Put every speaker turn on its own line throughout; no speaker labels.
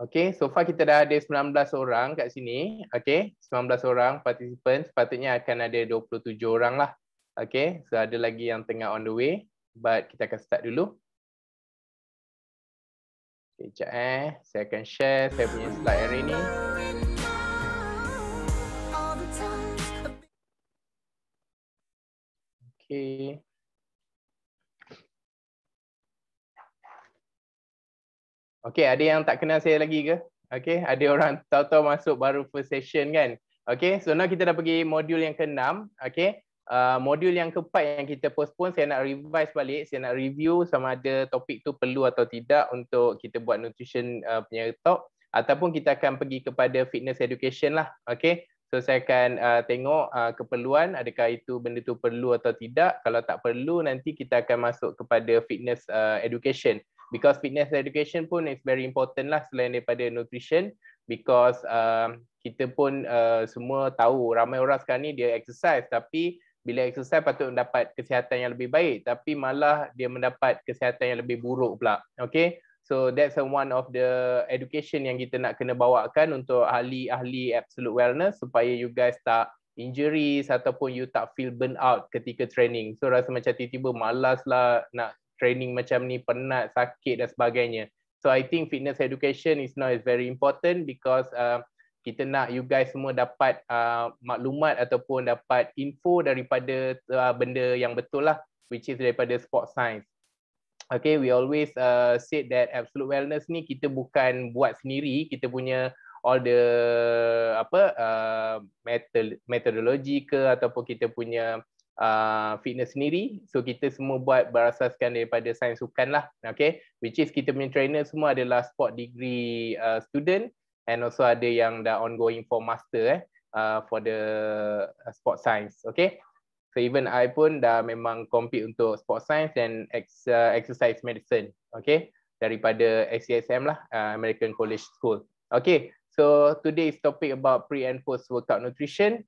Okay, so far kita dah ada 19 orang kat sini. Okay, 19 orang participant. Sepatutnya akan ada 27 orang lah. Okay, so ada lagi yang tengah on the way. But kita akan start dulu. Okay, sekejap eh. Saya akan share saya punya slide hari ni. Okay. Okay, ada yang tak kenal saya lagi ke? Okay, ada orang tahu-tahu masuk baru first session kan? Okay, so now kita dah pergi modul yang ke-6. Okay, uh, modul yang ke-4 yang kita postpone, saya nak revise balik. Saya nak review sama ada topik tu perlu atau tidak untuk kita buat nutrition uh, punya talk. Ataupun kita akan pergi kepada fitness education lah. Okay, so saya akan uh, tengok uh, keperluan adakah itu benda tu perlu atau tidak. Kalau tak perlu, nanti kita akan masuk kepada fitness uh, education because fitness education pun is very important lah selain daripada nutrition because uh, kita pun uh, semua tahu ramai orang sekarang ni dia exercise tapi bila exercise patut mendapat kesihatan yang lebih baik tapi malah dia mendapat kesihatan yang lebih buruk pula okay so that's a one of the education yang kita nak kena bawakan untuk ahli-ahli absolute wellness supaya you guys tak injuries ataupun you tak feel burn out ketika training. So rasa macam tiba-tiba malas lah nak training macam ni penat sakit dan sebagainya so i think fitness education is now is very important because uh, kita nak you guys semua dapat uh, maklumat ataupun dapat info daripada uh, benda yang betul lah which is daripada sport science okay we always uh, said that absolute wellness ni kita bukan buat sendiri kita punya all the apa uh, metodologi methodology ke ataupun kita punya uh, fitness sendiri. So kita semua buat berasaskan daripada sains sukan lah. Okay. Which is kita punya trainer semua adalah sport degree uh, student and also ada yang dah ongoing for master eh. Uh, for the uh, sport science. Okay. So even I pun dah memang compete untuk sport science and ex, uh, exercise medicine. Okay. Daripada SCSM lah, uh, American College School. Okay. So today's topic about pre and post workout nutrition.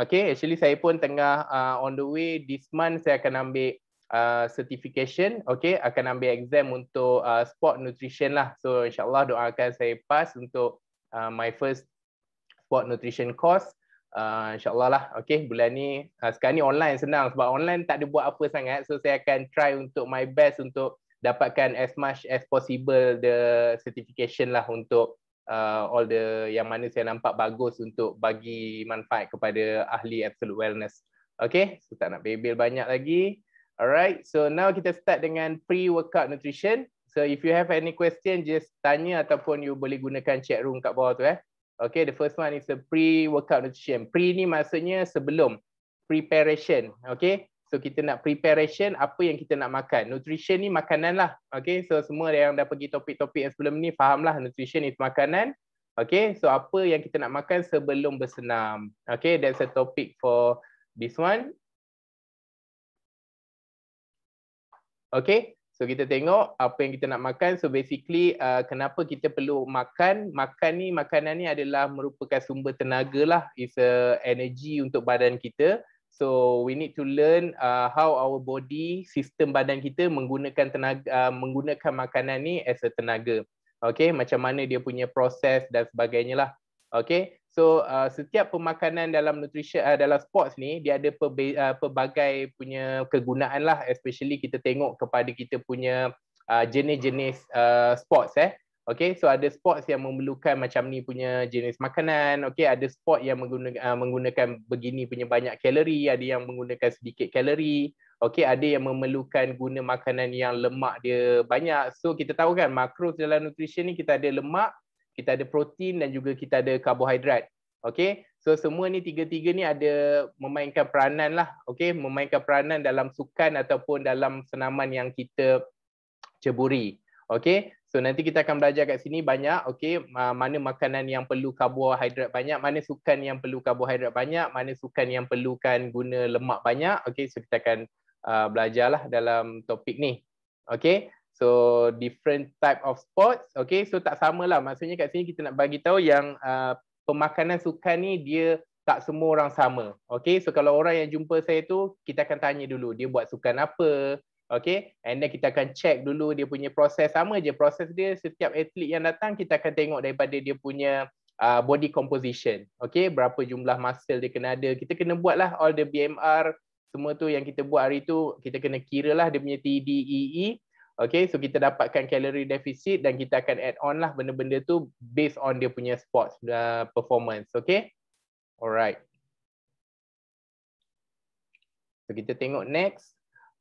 Okay, actually saya pun tengah uh, on the way this month saya akan ambil uh, certification. Okay, akan ambil exam untuk uh, sport nutrition lah. So insyaAllah doakan saya pass untuk uh, my first sport nutrition course. Uh, InsyaAllah lah. Okay, bulan ni, uh, sekarang ni online senang sebab online tak ada buat apa sangat. So saya akan try untuk my best untuk dapatkan as much as possible the certification lah untuk uh, all the yang mana saya nampak bagus untuk bagi manfaat kepada ahli absolute wellness. Okay, so tak nak bebel banyak lagi. Alright, so now kita start dengan pre-workout nutrition. So if you have any question, just tanya ataupun you boleh gunakan chat room kat bawah tu eh. Okay, the first one is a pre-workout nutrition. Pre ni maksudnya sebelum. Preparation, okay. So kita nak preparation apa yang kita nak makan. Nutrition ni makanan lah. Okay, so semua yang dah pergi topik-topik yang sebelum ni fahamlah nutrition is makanan. Okay, so apa yang kita nak makan sebelum bersenam. Okay, that's a topic for this one. Okay, so kita tengok apa yang kita nak makan. So basically, uh, kenapa kita perlu makan. Makan ni, makanan ni adalah merupakan sumber tenaga lah. It's a energy untuk badan kita. So we need to learn uh, how our body, sistem badan kita menggunakan tenaga uh, menggunakan makanan ni as a tenaga. Okay, macam mana dia punya proses dan sebagainya lah. Okay, so uh, setiap pemakanan dalam nutrisi uh, dalam sports ni dia ada perbe- uh, pelbagai punya kegunaan lah. Especially kita tengok kepada kita punya uh, jenis-jenis uh, sports eh. Okay, so ada sports yang memerlukan macam ni punya jenis makanan. Okay, ada sport yang menggunakan, ah, menggunakan begini punya banyak kalori. Ada yang menggunakan sedikit kalori. Okay, ada yang memerlukan guna makanan yang lemak dia banyak. So, kita tahu kan makro dalam nutrition ni kita ada lemak, kita ada protein dan juga kita ada karbohidrat. Okay, so semua ni tiga-tiga ni ada memainkan peranan lah. Okay, memainkan peranan dalam sukan ataupun dalam senaman yang kita ceburi. Okay, So nanti kita akan belajar kat sini banyak okey mana makanan yang perlu karbohidrat banyak, mana sukan yang perlu karbohidrat banyak, mana sukan yang perlukan guna lemak banyak. Okey, so kita akan uh, belajarlah dalam topik ni. Okey. So different type of sports. Okey, so tak samalah. Maksudnya kat sini kita nak bagi tahu yang uh, pemakanan sukan ni dia tak semua orang sama. Okey, so kalau orang yang jumpa saya tu kita akan tanya dulu dia buat sukan apa, Okay, and then kita akan check dulu dia punya proses sama je proses dia setiap atlet yang datang kita akan tengok daripada dia punya uh, body composition. Okay, berapa jumlah muscle dia kena ada. Kita kena buat lah all the BMR semua tu yang kita buat hari tu kita kena kira lah dia punya TDEE. E. Okay, so kita dapatkan calorie deficit dan kita akan add on lah benda-benda tu based on dia punya sports uh, performance. Okay, alright. So kita tengok next.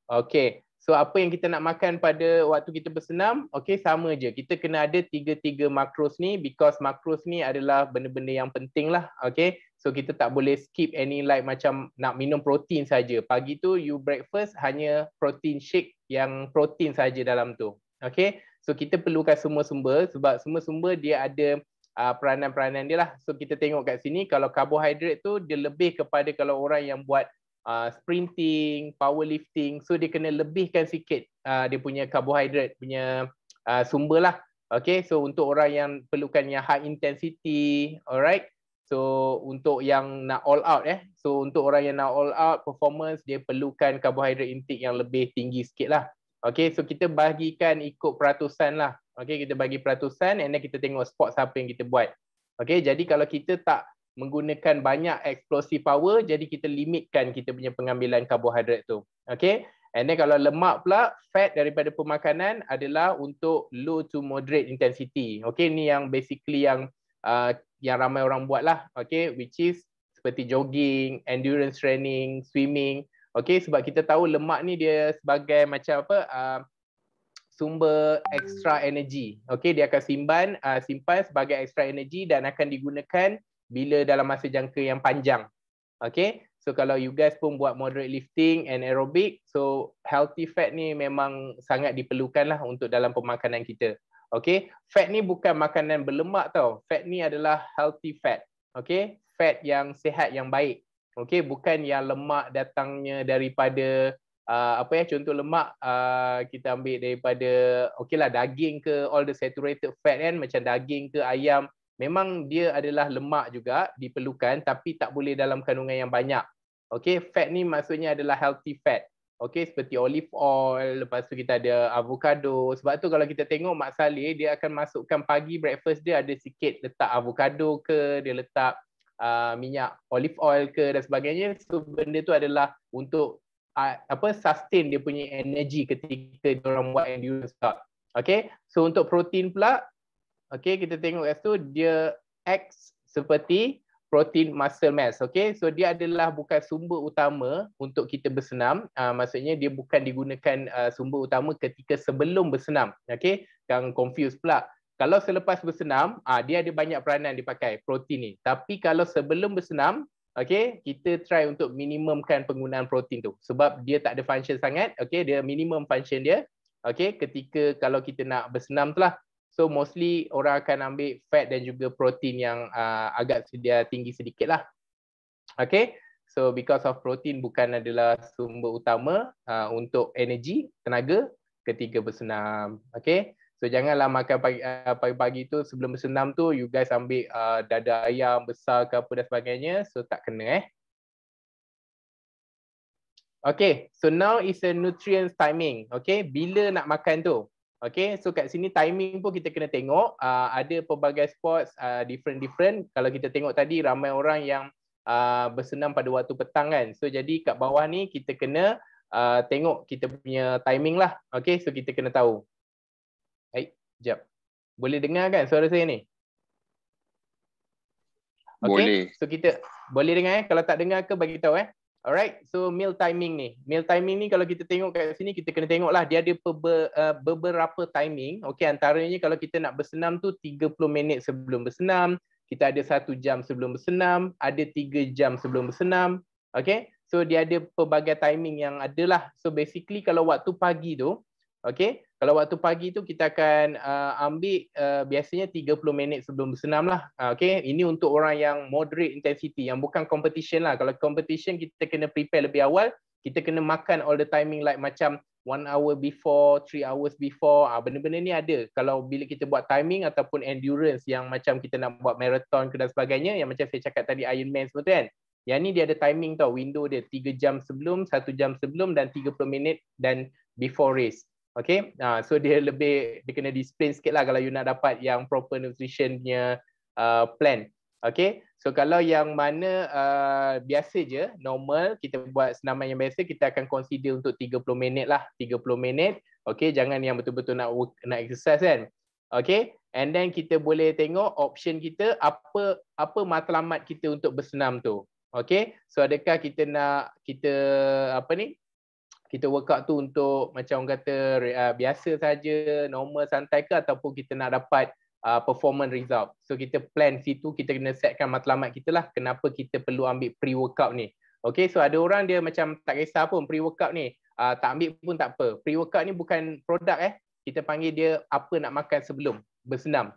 Okay, So apa yang kita nak makan pada waktu kita bersenam, okay sama je. Kita kena ada tiga-tiga makros ni because makros ni adalah benda-benda yang penting lah. Okay. So kita tak boleh skip any like macam nak minum protein saja. Pagi tu you breakfast hanya protein shake yang protein saja dalam tu. Okay. So kita perlukan semua sumber sebab semua sumber dia ada uh, peranan-peranan dia lah. So kita tengok kat sini kalau karbohidrat tu dia lebih kepada kalau orang yang buat Uh, sprinting, powerlifting. So dia kena lebihkan sikit uh, dia punya carbohydrate punya uh, sumber lah. Okay, so untuk orang yang perlukan yang high intensity, alright. So untuk yang nak all out eh. So untuk orang yang nak all out performance, dia perlukan carbohydrate intake yang lebih tinggi sikit lah. Okay, so kita bahagikan ikut peratusan lah. Okay, kita bagi peratusan and then kita tengok sport siapa yang kita buat. Okay, jadi kalau kita tak menggunakan banyak explosive power jadi kita limitkan kita punya pengambilan karbohidrat tu okay. and then kalau lemak pula fat daripada pemakanan adalah untuk low to moderate intensity okay. ni yang basically yang uh, yang ramai orang buat lah, okay. which is seperti jogging endurance training swimming okay. sebab kita tahu lemak ni dia sebagai macam apa uh, sumber extra energy okay. dia akan simpan uh, simpan sebagai extra energy dan akan digunakan bila dalam masa jangka yang panjang. Okay. So kalau you guys pun buat moderate lifting and aerobic, so healthy fat ni memang sangat diperlukan lah untuk dalam pemakanan kita. Okay. Fat ni bukan makanan berlemak tau. Fat ni adalah healthy fat. Okay. Fat yang sehat, yang baik. Okay. Bukan yang lemak datangnya daripada Uh, apa ya contoh lemak uh, kita ambil daripada okeylah daging ke all the saturated fat kan macam daging ke ayam memang dia adalah lemak juga diperlukan tapi tak boleh dalam kandungan yang banyak. Okey, fat ni maksudnya adalah healthy fat. Okey, seperti olive oil, lepas tu kita ada avocado. Sebab tu kalau kita tengok Mak Saleh, dia akan masukkan pagi breakfast dia ada sikit letak avocado ke, dia letak uh, minyak olive oil ke dan sebagainya. So benda tu adalah untuk uh, apa sustain dia punya energy ketika dia orang buat endurance Okey, so untuk protein pula Okay, kita tengok kat situ dia X seperti protein muscle mass. Okay, so dia adalah bukan sumber utama untuk kita bersenam. Uh, maksudnya dia bukan digunakan uh, sumber utama ketika sebelum bersenam. Okay, jangan confuse pula. Kalau selepas bersenam, uh, dia ada banyak peranan dipakai protein ni. Tapi kalau sebelum bersenam, okay, kita try untuk minimumkan penggunaan protein tu. Sebab dia tak ada function sangat. Okay, dia minimum function dia. Okay, ketika kalau kita nak bersenam tu lah. So mostly orang akan ambil fat dan juga protein yang uh, agak dia tinggi sedikit lah. Okay. So because of protein bukan adalah sumber utama uh, untuk energi, tenaga ketika bersenam. Okay. So janganlah makan uh, pagi-pagi tu sebelum bersenam tu you guys ambil uh, dada ayam besar ke apa dan sebagainya. So tak kena eh. Okay. So now is a nutrients timing. Okay. Bila nak makan tu? Okay, so kat sini timing pun kita kena tengok. Uh, ada pelbagai sports uh, ah, different-different. Kalau kita tengok tadi, ramai orang yang uh, bersenam pada waktu petang kan. So, jadi kat bawah ni kita kena uh, tengok kita punya timing lah. Okay, so kita kena tahu. Baik, jap. Boleh dengar kan suara saya ni? Okay. Boleh. So, kita boleh dengar eh. Kalau tak dengar ke, bagi tahu eh. Alright, so meal timing ni. Meal timing ni kalau kita tengok kat sini, kita kena tengok lah dia ada uh, beberapa timing. Okay, antaranya kalau kita nak bersenam tu 30 minit sebelum bersenam. Kita ada 1 jam sebelum bersenam. Ada 3 jam sebelum bersenam. Okay, so dia ada pelbagai timing yang adalah. So basically kalau waktu pagi tu, okay, kalau waktu pagi tu kita akan uh, ambil uh, biasanya 30 minit sebelum bersenam lah. Uh, okay. Ini untuk orang yang moderate intensity yang bukan competition lah. Kalau competition kita kena prepare lebih awal. Kita kena makan all the timing like macam one hour before, three hours before. Uh, benda-benda ni ada. Kalau bila kita buat timing ataupun endurance yang macam kita nak buat marathon ke dan sebagainya. Yang macam saya cakap tadi Ironman semua tu kan. Yang ni dia ada timing tau. Window dia 3 jam sebelum, 1 jam sebelum dan 30 minit dan before race. Okay, uh, so dia lebih dia kena disiplin sikit lah kalau you nak dapat yang proper nutrition punya uh, plan. Okay, so kalau yang mana uh, biasa je, normal, kita buat senaman yang biasa, kita akan consider untuk 30 minit lah. 30 minit, okay, jangan yang betul-betul nak work, nak exercise kan. Okay, and then kita boleh tengok option kita, apa apa matlamat kita untuk bersenam tu. Okay, so adakah kita nak, kita apa ni, kita workout tu untuk macam orang kata uh, biasa saja, normal santai ke ataupun kita nak dapat uh, performance result. So kita plan situ kita kena setkan matlamat kita lah kenapa kita perlu ambil pre-workout ni. Okay so ada orang dia macam tak kisah pun pre-workout ni. Uh, tak ambil pun tak apa. Pre-workout ni bukan produk eh. Kita panggil dia apa nak makan sebelum bersenam.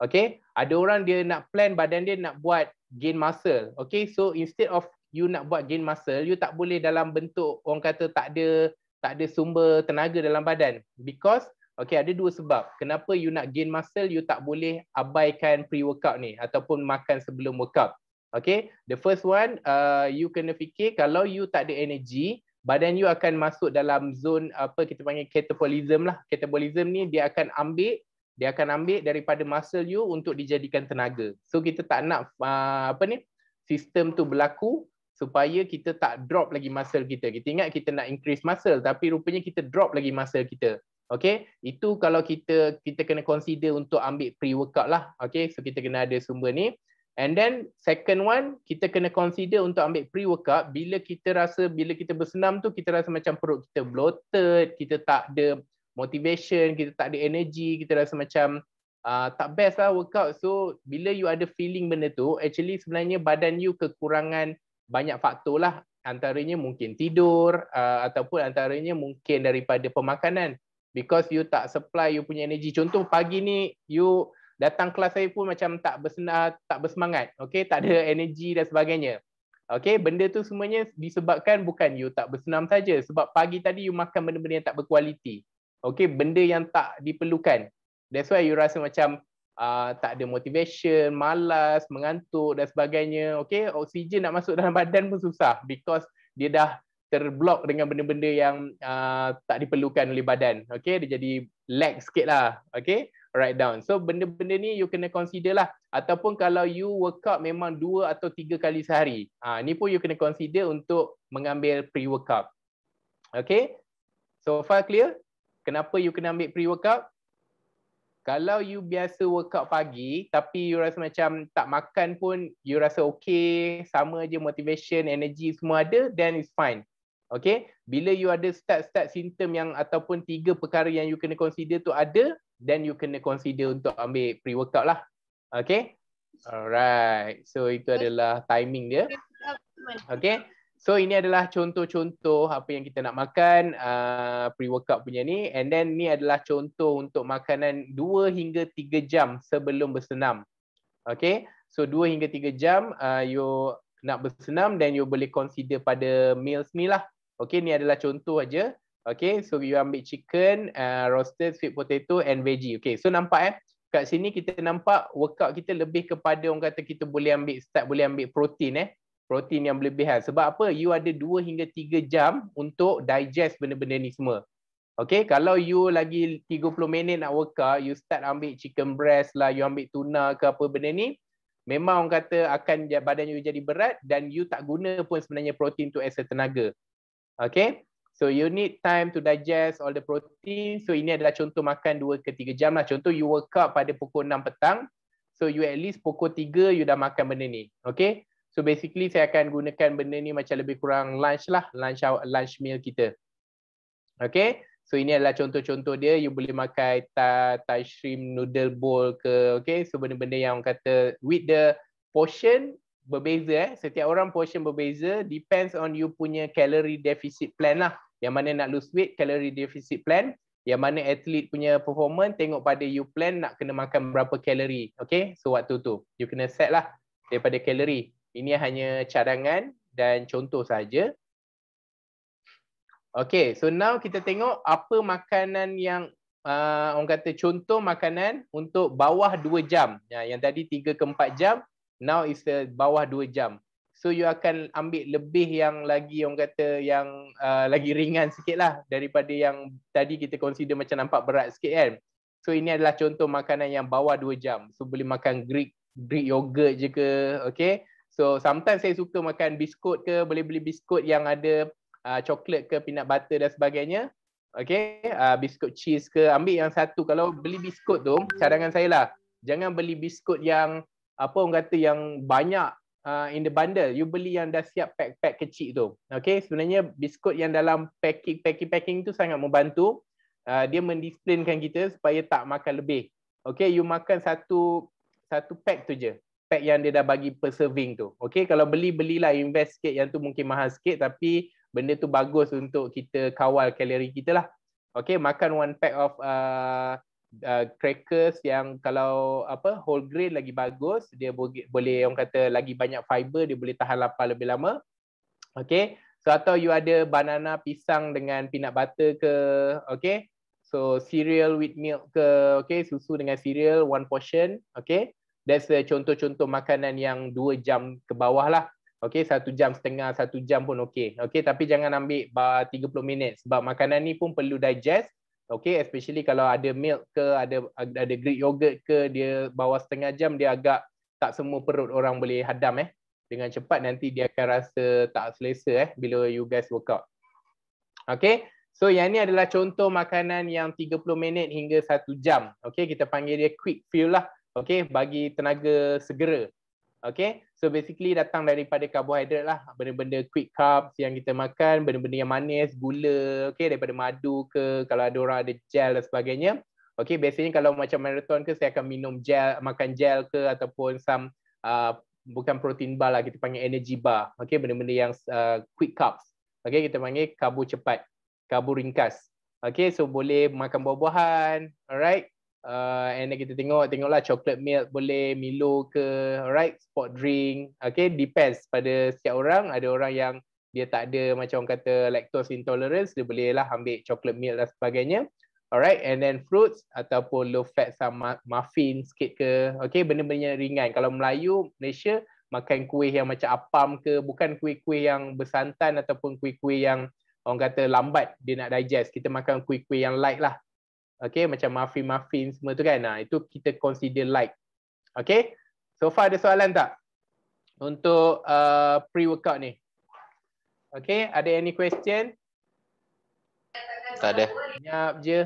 Okay. Ada orang dia nak plan badan dia nak buat gain muscle. Okay. So instead of you nak buat gain muscle you tak boleh dalam bentuk orang kata tak ada tak ada sumber tenaga dalam badan because okay ada dua sebab kenapa you nak gain muscle you tak boleh abaikan pre workout ni ataupun makan sebelum workout okay the first one uh, you kena fikir kalau you tak ada energy badan you akan masuk dalam zone apa kita panggil catabolism lah catabolism ni dia akan ambil dia akan ambil daripada muscle you untuk dijadikan tenaga so kita tak nak uh, apa ni sistem tu berlaku supaya kita tak drop lagi muscle kita. Kita ingat kita nak increase muscle tapi rupanya kita drop lagi muscle kita. Okay, itu kalau kita kita kena consider untuk ambil pre-workout lah. Okay, so kita kena ada sumber ni. And then second one, kita kena consider untuk ambil pre-workout bila kita rasa, bila kita bersenam tu, kita rasa macam perut kita bloated, kita tak ada motivation, kita tak ada energy, kita rasa macam uh, tak best lah workout. So bila you ada feeling benda tu, actually sebenarnya badan you kekurangan banyak faktor lah antaranya mungkin tidur uh, ataupun antaranya mungkin daripada pemakanan because you tak supply you punya energy contoh pagi ni you datang kelas saya pun macam tak bersenar, tak bersemangat okey tak ada hmm. energy dan sebagainya okey benda tu semuanya disebabkan bukan you tak bersenam saja sebab pagi tadi you makan benda-benda yang tak berkualiti okey benda yang tak diperlukan that's why you rasa macam Ah, tak ada motivation, malas, mengantuk dan sebagainya. Okey, oksigen nak masuk dalam badan pun susah because dia dah terblok dengan benda-benda yang uh, tak diperlukan oleh badan. Okey, dia jadi lag sikit lah. Okey, write down. So benda-benda ni you kena consider lah. Ataupun kalau you workout memang dua atau tiga kali sehari. Ha, ni pun you kena consider untuk mengambil pre-workout. Okey, So far clear? Kenapa you kena ambil pre-workout? kalau you biasa workout pagi tapi you rasa macam tak makan pun you rasa okay sama je motivation energy semua ada then it's fine okay bila you ada start-start symptom yang ataupun tiga perkara yang you kena consider tu ada then you kena consider untuk ambil pre-workout lah okay alright so itu adalah timing dia okay So ini adalah contoh-contoh apa yang kita nak makan uh, pre-workout punya ni and then ni adalah contoh untuk makanan 2 hingga 3 jam sebelum bersenam. Okay, so 2 hingga 3 jam uh, you nak bersenam then you boleh consider pada meals ni lah. Okay, ni adalah contoh aja. Okay, so you ambil chicken, uh, roasted sweet potato and veggie. Okay, so nampak eh. Kat sini kita nampak workout kita lebih kepada orang kata kita boleh ambil start boleh ambil protein eh protein yang lebih berlebihan. Sebab apa? You ada 2 hingga 3 jam untuk digest benda-benda ni semua. Okay, kalau you lagi 30 minit nak work out, you start ambil chicken breast lah, you ambil tuna ke apa benda ni, memang orang kata akan badan you jadi berat dan you tak guna pun sebenarnya protein tu as a tenaga. Okay, so you need time to digest all the protein. So ini adalah contoh makan 2 ke 3 jam lah. Contoh you work out pada pukul 6 petang, so you at least pukul 3 you dah makan benda ni. Okay, So basically saya akan gunakan benda ni macam lebih kurang lunch lah, lunch lunch meal kita. Okay, so ini adalah contoh-contoh dia. You boleh makan Thai, thai shrimp noodle bowl ke, okay. So benda-benda yang kata with the portion berbeza eh. Setiap orang portion berbeza, depends on you punya calorie deficit plan lah. Yang mana nak lose weight, calorie deficit plan. Yang mana atlet punya performance, tengok pada you plan nak kena makan berapa kalori, Okay, so waktu tu. You kena set lah daripada kalori. Ini hanya cadangan dan contoh saja. Okay, so now kita tengok apa makanan yang uh, orang kata contoh makanan untuk bawah 2 jam. Ya, yang tadi 3 ke 4 jam, now is the bawah 2 jam. So you akan ambil lebih yang lagi orang kata yang uh, lagi ringan sikit lah daripada yang tadi kita consider macam nampak berat sikit kan. So ini adalah contoh makanan yang bawah 2 jam. So boleh makan Greek, Greek yogurt je ke, okay. So sometimes saya suka makan biskut ke, boleh beli biskut yang ada uh, coklat ke, peanut butter dan sebagainya. Okay, uh, biskut cheese ke, ambil yang satu. Kalau beli biskut tu, cadangan saya lah. Jangan beli biskut yang, apa orang kata, yang banyak uh, in the bundle. You beli yang dah siap pack-pack kecil tu. Okay, sebenarnya biskut yang dalam packing-packing tu sangat membantu. Uh, dia mendisiplinkan kita supaya tak makan lebih. Okay, you makan satu satu pack tu je pack yang dia dah bagi per serving tu. Okay, kalau beli, belilah invest sikit yang tu mungkin mahal sikit tapi benda tu bagus untuk kita kawal kalori kita lah. Okay, makan one pack of uh, uh, crackers yang kalau apa whole grain lagi bagus. Dia boleh orang kata lagi banyak fiber, dia boleh tahan lapar lebih lama. Okay, so atau you ada banana, pisang dengan peanut butter ke, okay. So, cereal with milk ke, okay, susu dengan cereal, one portion, okay. That's the contoh-contoh makanan yang 2 jam ke bawah lah. Okay, 1 jam setengah, 1 jam pun okay. Okay, tapi jangan ambil 30 minit sebab makanan ni pun perlu digest. Okay, especially kalau ada milk ke, ada ada Greek yogurt ke, dia bawah setengah jam, dia agak tak semua perut orang boleh hadam eh. Dengan cepat nanti dia akan rasa tak selesa eh bila you guys workout. Okay, so yang ni adalah contoh makanan yang 30 minit hingga 1 jam. Okay, kita panggil dia quick fuel lah okay, bagi tenaga segera. Okay, so basically datang daripada karbohidrat lah, benda-benda quick carbs yang kita makan, benda-benda yang manis, gula, okay, daripada madu ke, kalau ada orang ada gel dan sebagainya. Okay, biasanya kalau macam marathon ke, saya akan minum gel, makan gel ke, ataupun some, uh, bukan protein bar lah, kita panggil energy bar. Okay, benda-benda yang uh, quick carbs. Okay, kita panggil karbo cepat, karbo ringkas. Okay, so boleh makan buah-buahan, alright uh, and then kita tengok tengoklah chocolate milk boleh milo ke alright sport drink okay depends pada setiap orang ada orang yang dia tak ada macam orang kata lactose intolerance dia boleh lah ambil chocolate milk dan sebagainya alright and then fruits ataupun low fat sama muffin sikit ke okay benda-benda ringan kalau Melayu Malaysia makan kuih yang macam apam ke bukan kuih-kuih yang bersantan ataupun kuih-kuih yang orang kata lambat dia nak digest kita makan kuih-kuih yang light lah Okay, macam muffin-muffin semua tu kan. Nah, itu kita consider like. Okay, so far ada soalan tak? Untuk uh, pre-workout ni. Okay, ada any question? Tak ada. Senyap je.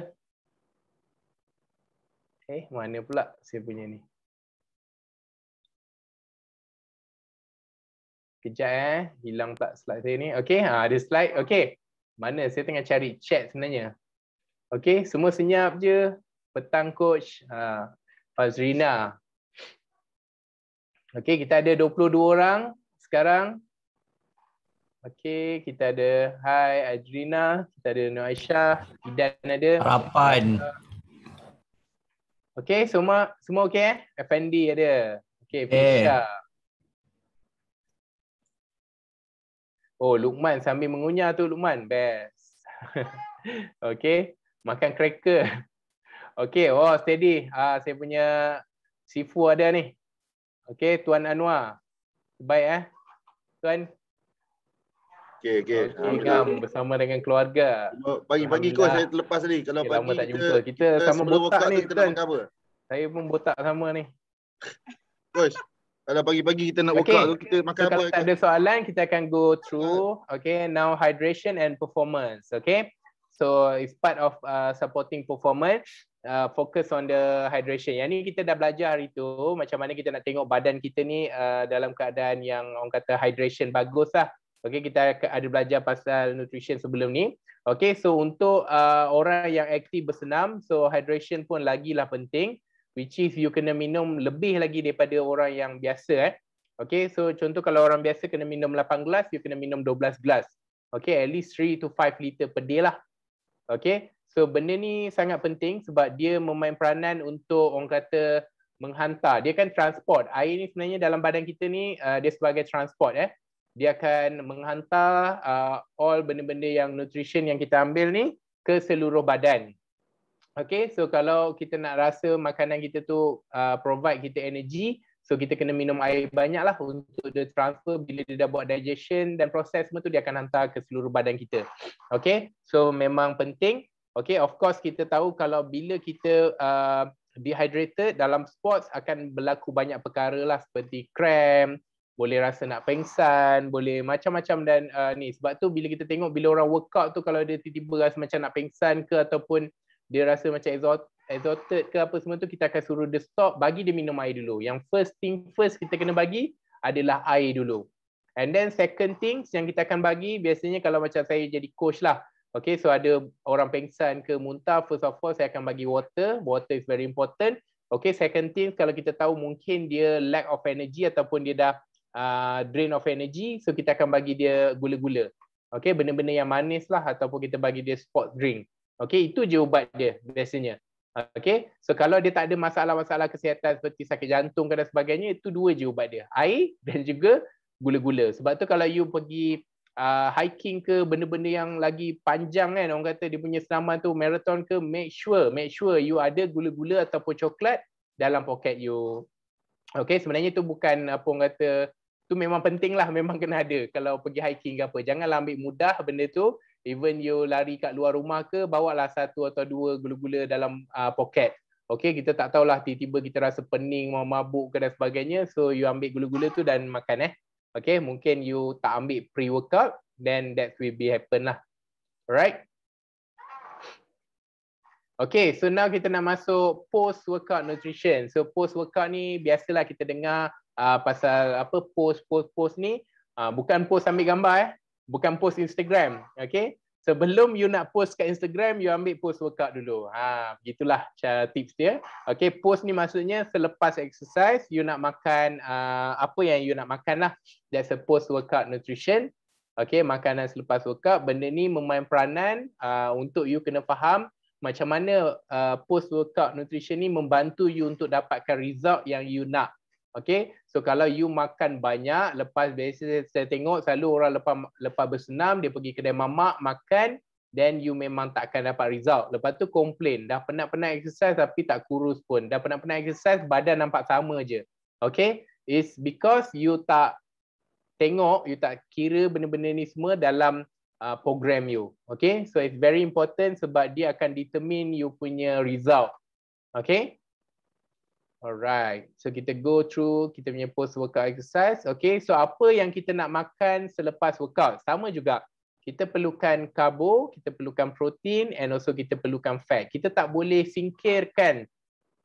Eh, mana pula saya punya ni? Kejap eh, hilang tak slide saya ni. Okay, ha, ada slide. Okay, mana saya tengah cari chat sebenarnya. Okay, semua senyap je. Petang coach ha, Fazrina. Okey, kita ada 22 orang sekarang. Okay, kita ada Hai Adrina, kita ada Nur Aisyah, Idan ada. Harapan. Okay, semua semua okay. eh? Effendi ada. Okay, Fisha. Eh. Oh, Lukman sambil mengunyah tu Lukman. Best. Okay makan cracker. Okay. oh steady. Ah saya punya sifu ada ni. Okay, Tuan Anwar. Baik eh. Tuan. Okay, okey. Okay, ah, bersama dengan keluarga. Pagi-pagi kau saya terlepas ni. Kalau okay, pagi kita, tak jumpa. Kita, kita sama botak ni. Kita tuan. Saya pun botak sama ni. Bos, kalau pagi-pagi kita nak okay. workout kita makan so, apa? Kalau tak ada soalan, kita akan go through. Okay, now hydration and performance. Okay. So it's part of uh, supporting performance, uh, focus on the hydration. Yang ni kita dah belajar hari tu macam mana kita nak tengok badan kita ni uh, dalam keadaan yang orang kata hydration bagus lah. Okay, kita ada belajar pasal nutrition sebelum ni. Okay, so untuk uh, orang yang aktif bersenam, so hydration pun lagi lah penting. Which is you kena minum lebih lagi daripada orang yang biasa eh. Okay, so contoh kalau orang biasa kena minum 8 gelas, you kena minum 12 gelas. Okay, at least 3 to 5 liter per day lah. Okay, so benda ni sangat penting sebab dia memain peranan untuk orang kata menghantar. Dia kan transport. Air ni sebenarnya dalam badan kita ni uh, dia sebagai transport eh. Dia akan menghantar uh, all benda-benda yang nutrition yang kita ambil ni ke seluruh badan. Okay, so kalau kita nak rasa makanan kita tu uh, provide kita energy, So kita kena minum air banyak lah untuk dia transfer bila dia dah buat digestion dan proses semua tu dia akan hantar ke seluruh badan kita. Okay, so memang penting. Okay, of course kita tahu kalau bila kita uh, dehydrated dalam sports akan berlaku banyak perkara lah seperti cramp, boleh rasa nak pengsan, boleh macam-macam dan uh, ni. Sebab tu bila kita tengok bila orang workout tu kalau dia tiba-tiba rasa macam nak pengsan ke ataupun dia rasa macam exhaust, exhausted ke apa semua tu kita akan suruh dia stop bagi dia minum air dulu yang first thing first kita kena bagi adalah air dulu and then second thing yang kita akan bagi biasanya kalau macam saya jadi coach lah okay so ada orang pengsan ke muntah first of all saya akan bagi water water is very important okay second thing kalau kita tahu mungkin dia lack of energy ataupun dia dah uh, drain of energy so kita akan bagi dia gula-gula okay benda-benda yang manis lah ataupun kita bagi dia sport drink Okay, itu je ubat dia biasanya. Okay, so kalau dia tak ada masalah-masalah kesihatan seperti sakit jantung dan sebagainya, itu dua je ubat dia. Air dan juga gula-gula. Sebab tu kalau you pergi uh, hiking ke benda-benda yang lagi panjang kan, orang kata dia punya senaman tu marathon ke, make sure, make sure you ada gula-gula ataupun coklat dalam poket you. Okay, sebenarnya tu bukan apa orang kata, tu memang penting lah, memang kena ada kalau pergi hiking ke apa. Janganlah ambil mudah benda tu, even you lari kat luar rumah ke bawa lah satu atau dua gula-gula dalam uh, poket Okay, kita tak tahulah tiba-tiba kita rasa pening, mau mabuk ke dan sebagainya. So, you ambil gula-gula tu dan makan eh. Okay, mungkin you tak ambil pre-workout, then that will be happen lah. Alright? Okay, so now kita nak masuk post-workout nutrition. So, post-workout ni biasalah kita dengar uh, pasal apa post-post-post ni. Uh, bukan post ambil gambar eh bukan post Instagram. Okay. Sebelum you nak post kat Instagram, you ambil post workout dulu. Ha, gitulah cara tips dia. Okay, post ni maksudnya selepas exercise, you nak makan uh, apa yang you nak makan lah. That's a post workout nutrition. Okay, makanan selepas workout. Benda ni memain peranan uh, untuk you kena faham macam mana uh, post workout nutrition ni membantu you untuk dapatkan result yang you nak. Okay, so kalau you makan banyak, lepas biasa saya tengok selalu orang lepas lepas bersenam, dia pergi kedai mamak, makan, then you memang tak akan dapat result. Lepas tu komplain, dah penat-penat exercise tapi tak kurus pun. Dah penat-penat exercise, badan nampak sama je. Okay, it's because you tak tengok, you tak kira benda-benda ni semua dalam uh, program you. Okay, so it's very important sebab dia akan determine you punya result. Okay. Alright. So kita go through kita punya post workout exercise. Okay. So apa yang kita nak makan selepas workout? Sama juga. Kita perlukan karbo, kita perlukan protein and also kita perlukan fat. Kita tak boleh singkirkan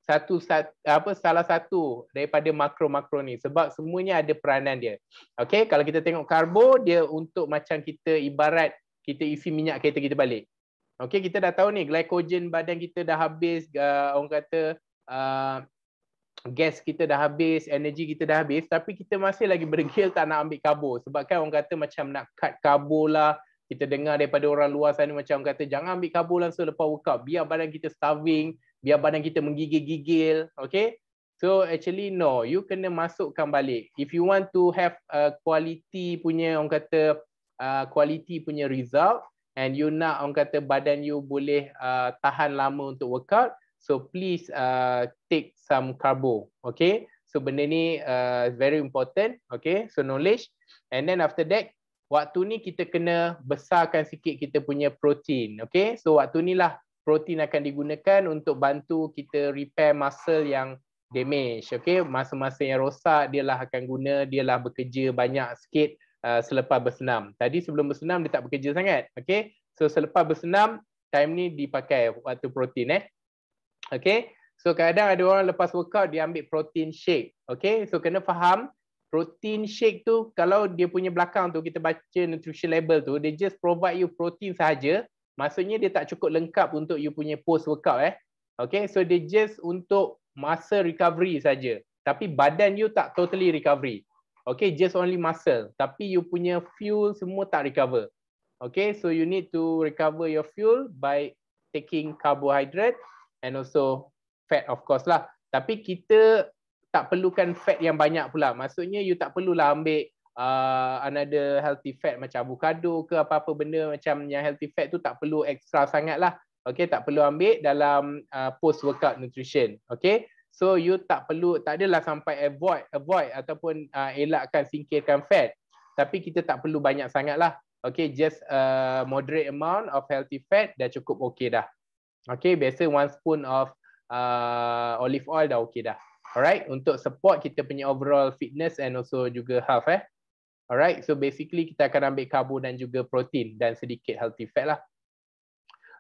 satu apa salah satu daripada makro-makro ni sebab semuanya ada peranan dia. Okay. Kalau kita tengok karbo, dia untuk macam kita ibarat kita isi minyak kereta kita balik. Okay. Kita dah tahu ni glycogen badan kita dah habis uh, orang kata uh, gas kita dah habis, energy kita dah habis tapi kita masih lagi berdegil tak nak ambil karbo sebab kan orang kata macam nak cut karbo lah kita dengar daripada orang luar sana macam orang kata jangan ambil karbo langsung lepas workout biar badan kita starving, biar badan kita menggigil-gigil okay? so actually no, you kena masukkan balik if you want to have a quality punya orang kata uh, quality punya result and you nak orang kata badan you boleh uh, tahan lama untuk workout So please uh, take some carbo. Okay. So benda ni uh, very important. Okay. So knowledge. And then after that, waktu ni kita kena besarkan sikit kita punya protein. Okay. So waktu ni lah protein akan digunakan untuk bantu kita repair muscle yang damage. Okay. Masa-masa yang rosak, dia lah akan guna, dia lah bekerja banyak sikit uh, selepas bersenam. Tadi sebelum bersenam, dia tak bekerja sangat. Okay. So selepas bersenam, time ni dipakai waktu protein eh. Okay. So kadang ada orang lepas workout dia ambil protein shake. Okay. So kena faham protein shake tu kalau dia punya belakang tu kita baca nutrition label tu dia just provide you protein sahaja. Maksudnya dia tak cukup lengkap untuk you punya post workout eh. Okay. So dia just untuk muscle recovery saja. Tapi badan you tak totally recovery. Okay, just only muscle. Tapi you punya fuel semua tak recover. Okay, so you need to recover your fuel by taking carbohydrate and also fat of course lah. Tapi kita tak perlukan fat yang banyak pula. Maksudnya you tak perlulah ambil uh, another healthy fat macam avocado ke apa-apa benda macam yang healthy fat tu tak perlu extra sangat lah. Okay, tak perlu ambil dalam uh, post workout nutrition. Okay, so you tak perlu, tak adalah sampai avoid, avoid ataupun uh, elakkan, singkirkan fat. Tapi kita tak perlu banyak sangat lah. Okay, just a uh, moderate amount of healthy fat dah cukup okay dah. Okay, biasa one spoon of uh, olive oil dah okay dah. Alright, untuk support kita punya overall fitness and also juga health eh. Alright, so basically kita akan ambil karbo dan juga protein dan sedikit healthy fat lah.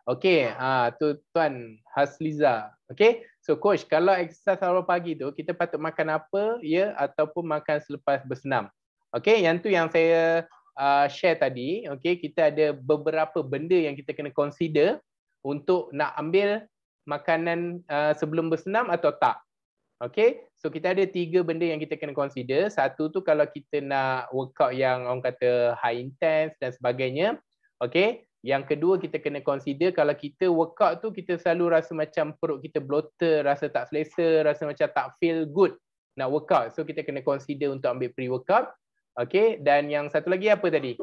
Okay, uh, tu Tuan Hasliza. Okay, so coach kalau exercise awal pagi tu kita patut makan apa ya ataupun makan selepas bersenam. Okay, yang tu yang saya uh, share tadi. Okay, kita ada beberapa benda yang kita kena consider untuk nak ambil makanan uh, sebelum bersenam atau tak. Okay, so kita ada tiga benda yang kita kena consider. Satu tu kalau kita nak workout yang orang kata high intense dan sebagainya. Okay, yang kedua kita kena consider kalau kita workout tu kita selalu rasa macam perut kita bloater, rasa tak selesa, rasa macam tak feel good nak workout. So kita kena consider untuk ambil pre-workout. Okay, dan yang satu lagi apa tadi?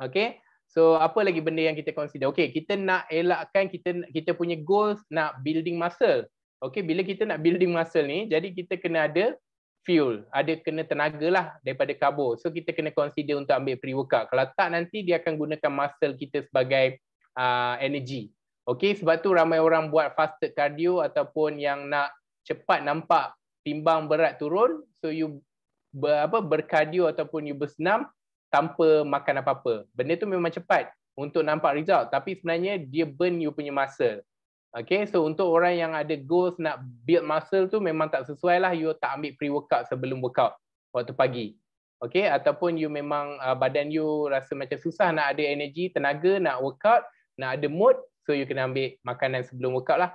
Okay, So apa lagi benda yang kita consider? Okay, kita nak elakkan kita kita punya goals nak building muscle. Okay, bila kita nak building muscle ni, jadi kita kena ada fuel, ada kena tenaga lah daripada karbo. So kita kena consider untuk ambil pre-workout. Kalau tak nanti dia akan gunakan muscle kita sebagai uh, energy. Okay, sebab tu ramai orang buat fasted cardio ataupun yang nak cepat nampak timbang berat turun. So you ber, apa berkardio ataupun you bersenam, tanpa makan apa-apa. Benda tu memang cepat untuk nampak result tapi sebenarnya dia burn you punya muscle. Okay, so untuk orang yang ada goals nak build muscle tu memang tak sesuai lah you tak ambil pre-workout sebelum workout waktu pagi. Okay, ataupun you memang uh, badan you rasa macam susah nak ada energy, tenaga nak workout, nak ada mood, so you kena ambil makanan sebelum workout lah.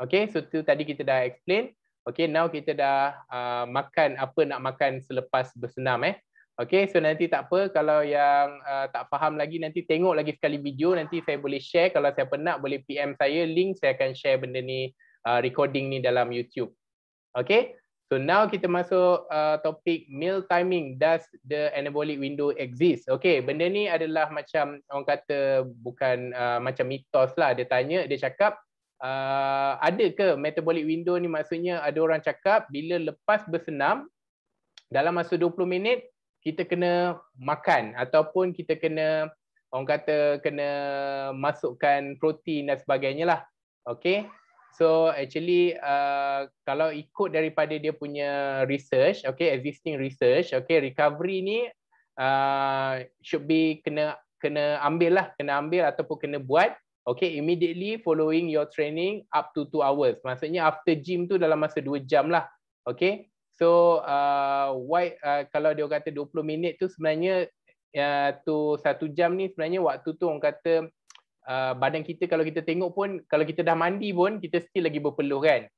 Okay, so tu tadi kita dah explain. Okay, now kita dah uh, makan apa nak makan selepas bersenam eh. Okay, so nanti tak apa kalau yang uh, tak faham lagi nanti tengok lagi sekali video nanti saya boleh share kalau saya nak boleh PM saya link saya akan share benda ni uh, recording ni dalam YouTube. Okay, so now kita masuk uh, topik meal timing. Does the anabolic window exist? Okay, benda ni adalah macam orang kata bukan uh, macam mitos lah. Dia tanya, dia cakap uh, ada ke metabolic window ni maksudnya ada orang cakap bila lepas bersenam dalam masa 20 minit kita kena makan ataupun kita kena orang kata kena masukkan protein dan sebagainya lah. Okay. So actually uh, kalau ikut daripada dia punya research, okay, existing research, okay, recovery ni uh, should be kena kena ambil lah, kena ambil ataupun kena buat. Okay, immediately following your training up to 2 hours. Maksudnya after gym tu dalam masa 2 jam lah. Okay, So uh, why uh, kalau dia kata 20 minit tu sebenarnya uh, tu satu jam ni sebenarnya waktu tu orang kata uh, badan kita kalau kita tengok pun kalau kita dah mandi pun kita still lagi berpeluh kan.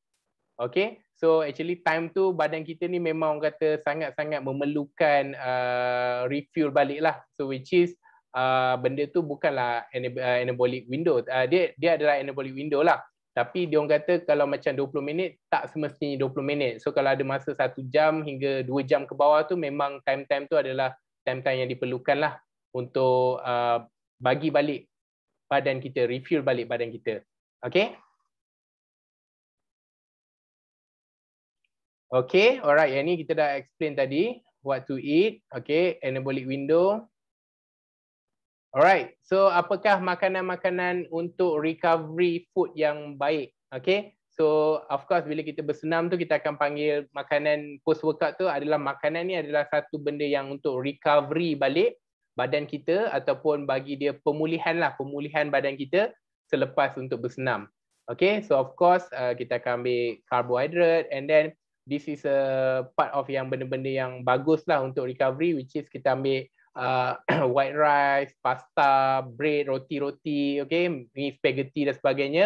Okay, so actually time tu badan kita ni memang orang kata sangat-sangat memerlukan uh, refuel balik lah. So which is uh, benda tu bukanlah anab- uh, anabolic window. Uh, dia dia adalah anabolic window lah. Tapi dia orang kata kalau macam 20 minit, tak semestinya 20 minit. So kalau ada masa 1 jam hingga 2 jam ke bawah tu, memang time-time tu adalah time-time yang diperlukan lah untuk uh, bagi balik badan kita, refuel balik badan kita. Okay? Okay, alright. Yang ni kita dah explain tadi. What to eat. Okay, anabolic window. Alright, so apakah makanan-makanan untuk recovery food yang baik? Okay, so of course bila kita bersenam tu kita akan panggil makanan post workout tu adalah makanan ni adalah satu benda yang untuk recovery balik badan kita ataupun bagi dia pemulihan lah pemulihan badan kita selepas untuk bersenam. Okay, so of course uh, kita akan ambil carbohydrate and then this is a part of yang benda-benda yang bagus lah untuk recovery which is kita ambil uh, white rice, pasta, bread, roti-roti, okay, mie spaghetti dan sebagainya.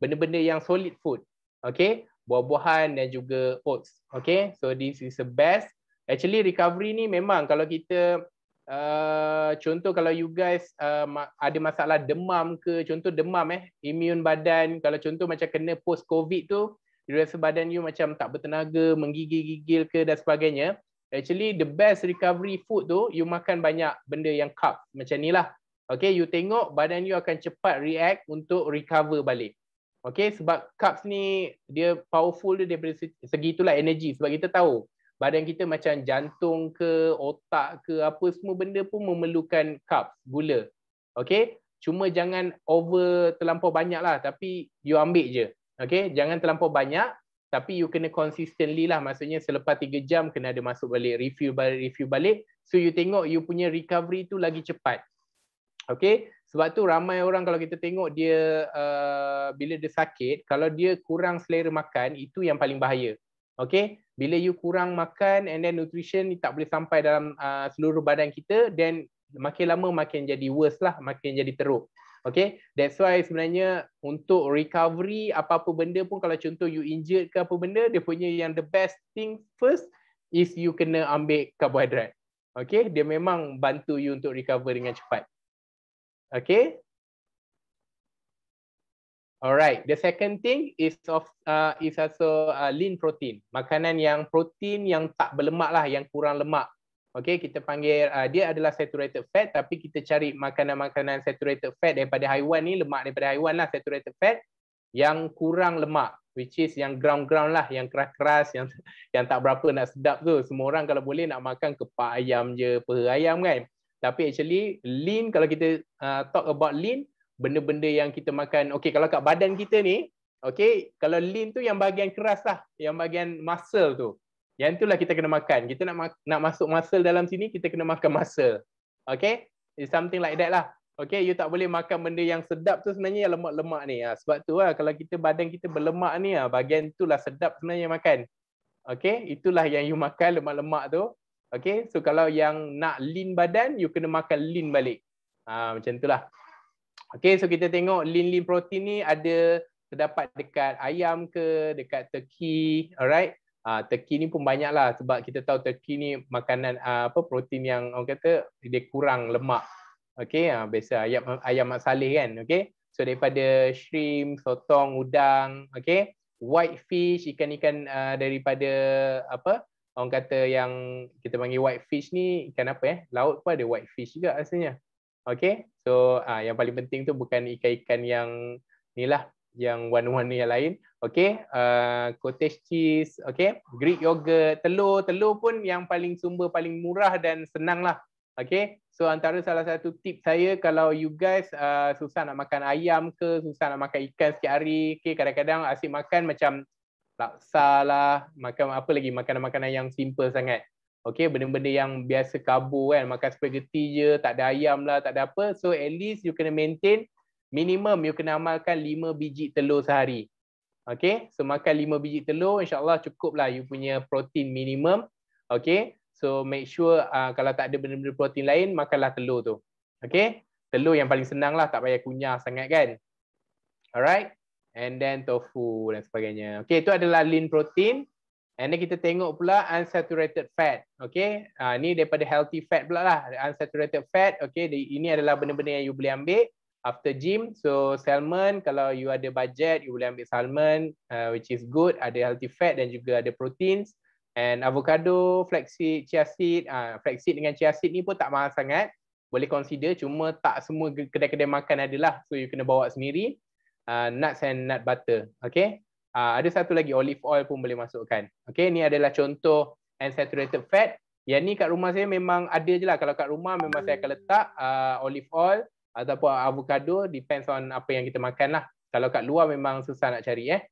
Benda-benda yang solid food. Okay, buah-buahan dan juga oats. Okay, so this is the best. Actually, recovery ni memang kalau kita Uh, contoh kalau you guys uh, ma- ada masalah demam ke contoh demam eh imun badan kalau contoh macam kena post covid tu you rasa badan you macam tak bertenaga menggigil-gigil ke dan sebagainya actually the best recovery food tu you makan banyak benda yang carb macam ni lah. Okay, you tengok badan you akan cepat react untuk recover balik. Okay, sebab carbs ni dia powerful dia daripada segi itulah energy. Sebab kita tahu badan kita macam jantung ke otak ke apa semua benda pun memerlukan carbs, gula. Okay, cuma jangan over terlampau banyak lah tapi you ambil je. Okay, jangan terlampau banyak tapi you kena consistently lah maksudnya selepas 3 jam kena ada masuk balik review balik review balik so you tengok you punya recovery tu lagi cepat Okay? sebab tu ramai orang kalau kita tengok dia uh, bila dia sakit kalau dia kurang selera makan itu yang paling bahaya Okay? bila you kurang makan and then nutrition ni tak boleh sampai dalam uh, seluruh badan kita then makin lama makin jadi worse lah makin jadi teruk Okay, that's why sebenarnya untuk recovery apa-apa benda pun kalau contoh you injured ke apa benda, dia punya yang the best thing first is you kena ambil karbohidrat. Okay, dia memang bantu you untuk recover dengan cepat. Okay. Alright, the second thing is of uh, is also uh, lean protein. Makanan yang protein yang tak berlemak lah, yang kurang lemak. Okay, kita panggil uh, dia adalah saturated fat tapi kita cari makanan-makanan saturated fat daripada haiwan ni, lemak daripada haiwan lah saturated fat yang kurang lemak which is yang ground-ground lah, yang keras-keras, yang yang tak berapa nak sedap tu. Semua orang kalau boleh nak makan kepak ayam je, peha ayam kan. Tapi actually lean kalau kita uh, talk about lean, benda-benda yang kita makan, okey kalau kat badan kita ni, okey kalau lean tu yang bahagian keras lah, yang bahagian muscle tu. Yang itulah kita kena makan. Kita nak nak masuk muscle dalam sini, kita kena makan muscle. Okay? It's something like that lah. Okay? You tak boleh makan benda yang sedap tu sebenarnya yang lemak-lemak ni. Ha. Sebab tu lah, kalau kita badan kita berlemak ni, ha, ah, bagian tu lah sedap sebenarnya makan. Okay? Itulah yang you makan lemak-lemak tu. Okay? So kalau yang nak lean badan, you kena makan lean balik. Ha, macam tu lah. Okay? So kita tengok lean-lean protein ni ada terdapat dekat ayam ke, dekat turkey. Alright? Uh, turkey ni pun banyak lah sebab kita tahu turkey ni makanan uh, apa protein yang orang kata dia kurang lemak. Okey, uh, biasa ayam ayam mak saleh kan. Okey. So daripada shrimp, sotong, udang, okey. White fish, ikan-ikan uh, daripada apa? Orang kata yang kita panggil white fish ni ikan apa eh? Laut pun ada white fish juga asalnya, Okey. So uh, yang paling penting tu bukan ikan-ikan yang ni lah yang warna-warna yang lain. Okay, uh, cottage cheese, okay, Greek yogurt, telur, telur pun yang paling sumber paling murah dan senang lah. Okay, so antara salah satu tip saya kalau you guys uh, susah nak makan ayam ke, susah nak makan ikan setiap hari, okay, kadang-kadang asyik makan macam laksa lah, makan apa lagi, makanan-makanan yang simple sangat. Okay, benda-benda yang biasa kabur kan, makan spaghetti je, tak ada ayam lah, tak ada apa. So at least you kena maintain minimum you kena amalkan 5 biji telur sehari. Okay, so makan 5 biji telur insyaAllah cukup lah you punya protein minimum. Okay, so make sure uh, kalau tak ada benda-benda protein lain, makanlah telur tu. Okay, telur yang paling senang lah, tak payah kunyah sangat kan. Alright, and then tofu dan sebagainya. Okay, itu adalah lean protein. And then kita tengok pula unsaturated fat. Okay, uh, ni daripada healthy fat pula lah. Unsaturated fat, okay, ini adalah benda-benda yang you boleh ambil after gym. So salmon, kalau you ada budget, you boleh ambil salmon, uh, which is good. Ada healthy fat dan juga ada proteins. And avocado, flaxseed, chia seed. Uh, flaxseed dengan chia seed ni pun tak mahal sangat. Boleh consider, cuma tak semua kedai-kedai makan adalah. So you kena bawa sendiri. Uh, nuts and nut butter. Okay. Uh, ada satu lagi, olive oil pun boleh masukkan. Okay, ni adalah contoh unsaturated fat. Yang ni kat rumah saya memang ada je lah. Kalau kat rumah memang saya akan letak uh, olive oil ataupun avocado depends on apa yang kita makan lah. Kalau kat luar memang susah nak cari eh.